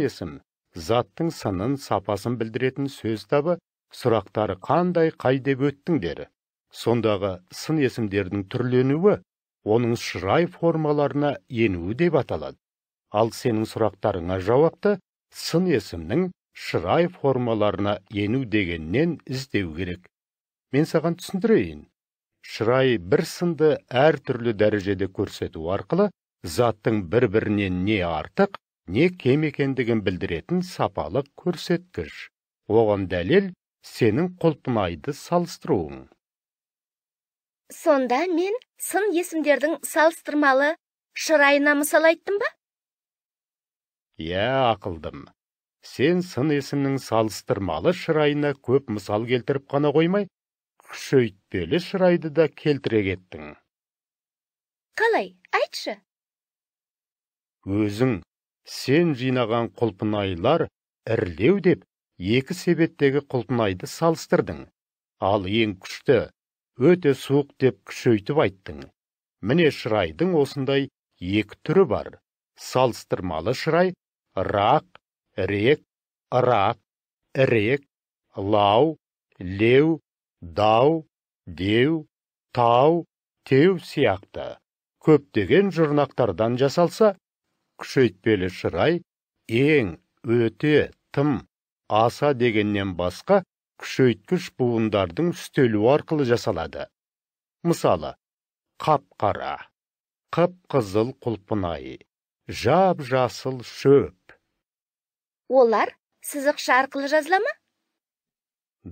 есім заттың санын сапасын білдіретін сөз табы сұрақтары қандай қай деп өттіңдер сондағы сын есімдердің түрленуі оның шырай формаларына енуі деп аталады ал сенің сұрақтарыңа жауапты сын есімнің шырай формаларына ену дегеннен іздеу керек мен саған түсіндірейін шырай бір сынды әр түрлі дәрежеде көрсету арқылы заттың бір бірінен не артық не кем екендігін білдіретін сапалық көрсеткіш оған дәлел сенің құлпынайды салыстыруың сонда мен сын есімдердің салыстырмалы шырайына мысал айттым ба иә ақылдым сен сын есімнің салыстырмалы шырайына көп мысал келтіріп қана қоймай күшейтпелі шырайды да келтіре кеттің қалай айтшы өзің сен жинаған құлпынайлар ірілеу деп екі себеттегі құлпынайды салыстырдың ал ең күшті өте суық деп күшейтіп айттың міне шырайдың осындай екі түрі бар салыстырмалы шырай рақ рек рақ, ірек лау леу дау деу тау теу сияқты көптеген жұрнақтардан жасалса күшейтпелі шырай ең өте тым аса дегеннен басқа күшейткіш буындардың үстелуі арқылы жасалады мысалы қап қара қып қызыл құлпынай жап жасыл шөп олар сызықша арқылы жазыла ма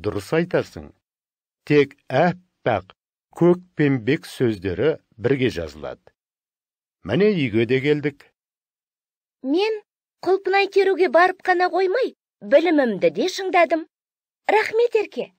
дұрыс айтасың тек әппақ көк пенбек сөздері бірге жазылады міне үйге де келдік мен құлпынай теруге барып қана қоймай білімімді де шыңдадым рахмет ерке